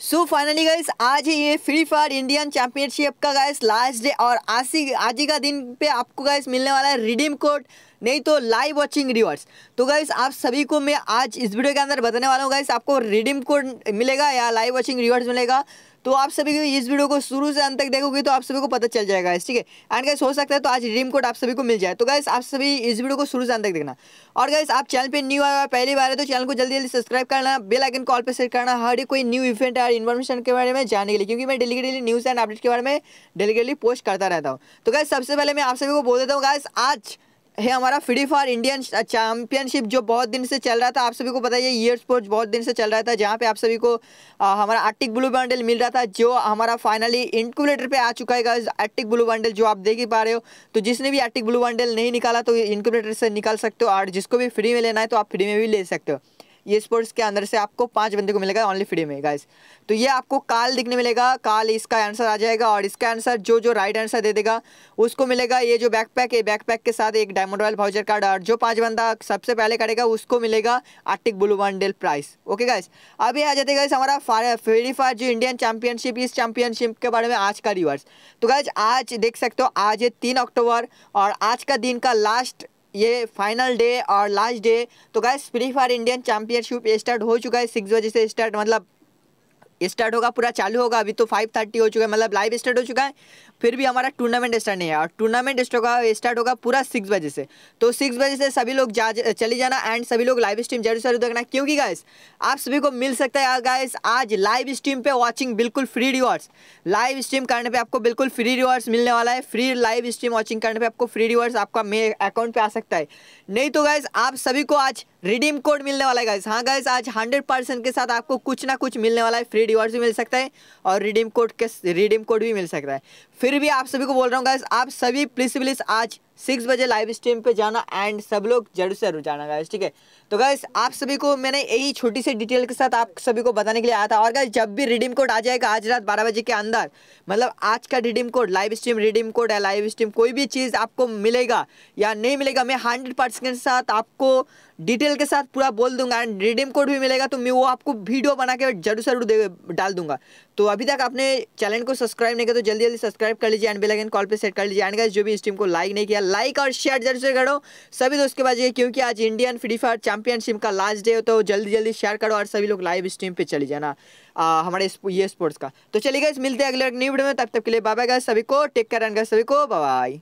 so finally guys आज ही ये फ्री फायर इंडियन चैंपियनशिप का गाइस लास्ट डे और आज ही आज ही का दिन पे आपको गाइस मिलने वाला है रिडीम कोड नहीं तो लाइव वॉचिंग रिवॉर्ड्स तो गाइस आप सभी को मैं आज इस वीडियो के अंदर बताने वाला हूँ गाइस आपको रिडीम कोड मिलेगा या लाइव वॉचिंग रिवॉर्ड्स मिलेगा तो आप सभी को इस वीडियो को शुरू से अंत तक देखोगे तो आप सभी को पता चल जाएगा ठीक है एंड गैस हो सकता है तो आज रिडीम कोड आप सभी को मिल जाए तो गैस आप सभी इस वीडियो को शुरू से अंत तक देखना और गैस आप चैनल पर न्यू आया पहली बार है तो चैनल को जल्दी जल्दी सब्सक्राइब करना बेल आइकन कॉल पर सेट करना हर कोई न्यू इवेंट और इन्फॉर्मेशन के बारे में जानने के लिए क्योंकि मैं daily daily news and update के बारे में डेली डेली पोस्ट करता रहता हूँ तो गैस सबसे पहले मैं आप सभी को बोल देता हूँ गैस आज है हमारा फ्री फायर इंडियन चैम्पियनशिप जो बहुत दिन से चल रहा था आप सभी को पता है ये स्पोर्ट्स बहुत दिन से चल रहा था जहाँ पे आप सभी को आ, हमारा आर्टिक ब्लू बंडल मिल रहा था जो हमारा फाइनली इंक्यूलेटर पे आ चुका है आर्टिक ब्लू बंडल जो आप देख ही पा रहे हो तो जिसने भी आर्टिक ब्लू बंडल नहीं निकाला तो इंक्यूलेटर से निकाल सकते हो और जिसको भी फ्री में लेना है तो आप फ्री में भी ले सकते हो ये स्पोर्ट्स के अंदर से आपको पाँच बंदे को मिलेगा ऑनली फ्री में गाइस तो ये आपको काल दिखने मिलेगा काल इसका आंसर आ जाएगा और इसका आंसर जो जो राइट आंसर दे देगा उसको मिलेगा ये जो बैकपैक है बैकपैक के साथ एक डायमंड रॉयल भाउचर कार्ड और जो पाँच बंदा सबसे पहले करेगा उसको मिलेगा आर्टिक ब्लू डेल प्राइस ओके गाइस अभी आ जाते गाइस हमारा फ्री फायर जो इंडियन चैंपियनशिप इस चैंपियनशिप के बारे में आज का रिवर्स तो गाइज आज देख सकते हो आज है तीन अक्टूबर और आज का दिन का लास्ट ये फाइनल डे और लास्ट डे तो guys Free Fire Indian championship start हो चुका है सिक्स बजे से स्टार्ट मतलब स्टार्ट होगा पूरा चालू होगा अभी तो फाइव थर्टी हो चुका है मतलब लाइव स्टार्ट हो चुका है फिर भी हमारा टूर्नामेंट स्टार्ट नहीं है और टूर्नामेंट स्टार्ट होगा पूरा सिक्स बजे से तो सिक्स बजे से सभी लोग जा चले जाना एंड सभी लोग लाइव स्ट्रीम जरूर जरूर देखना क्योंकि गाइस आप सभी को मिल सकता है गाइस आज लाइव स्ट्रीम पे वॉचिंग बिल्कुल फ्री रिवॉर्ड्स लाइव स्ट्रीम करने पे आपको बिल्कुल फ्री रिवॉर्ड्स मिलने वाला है फ्री लाइव स्ट्रीम वॉचिंग करने पर आपको फ्री रिवॉर्ड्स आपका मे अकाउंट पे आ सकता है नहीं तो गाइस आप सभी को आज रिडीम कोड मिलने वाला है गाइस हाँ गाइस आज हंड्रेड के साथ आपको कुछ ना कुछ मिलने वाला है फ्री रिवॉर्ड्स भी मिल सकता है और रिडीम कोड के रिडीम कोड भी मिल सकता है फिर भी आप सभी को बोल रहा हूँ आप सभी प्लीज प्लीज आज सिक्स बजे लाइव स्ट्रीम पे जाना एंड सब लोग जरूर से जरूर जाना गाइस ठीक है तो गाइस आप सभी को मैंने यही छोटी सी डिटेल के साथ आप सभी को बताने के लिए आया था और गाइस जब भी रिडीम कोड आ जाएगा आज रात बारह बजे के अंदर मतलब आज का redeem code live stream redeem code है लाइव स्ट्रीम कोई भी चीज़ आपको मिलेगा या नहीं मिलेगा मैं हंड्रेड के साथ आपको डिटेल के साथ पूरा बोल दूंगा एंड रिडीम कोड भी मिलेगा तो मैं वो आपको वीडियो बना के जरूर जरूर डाल दूंगा तो अभी तक आपने चैनल को सब्सक्राइब नहीं किया तो जल्दी जल्दी सब्सक्राइब कर लीजिए एंड बेलाइन कॉल पर सेट कर लीजिए एंड जो भी इस टीम को लाइक नहीं किया लाइक और शेयर जरूर से करो सभी दोस्त के पास क्योंकि आज इंडियन फ्री फायर चैंपियनशिप का लास्ट डे हो तो जल्दी जल्दी शेयर करो और सभी लोग लाइव स्ट्रीम पर चले जाना हमारे ये स्पोर्ट्स का तो चलिए गए मिलते हैं अगले न्यू वीडियो में तब तक के लिए बाय गए सभी को टेक केयर एंड सभी को बाय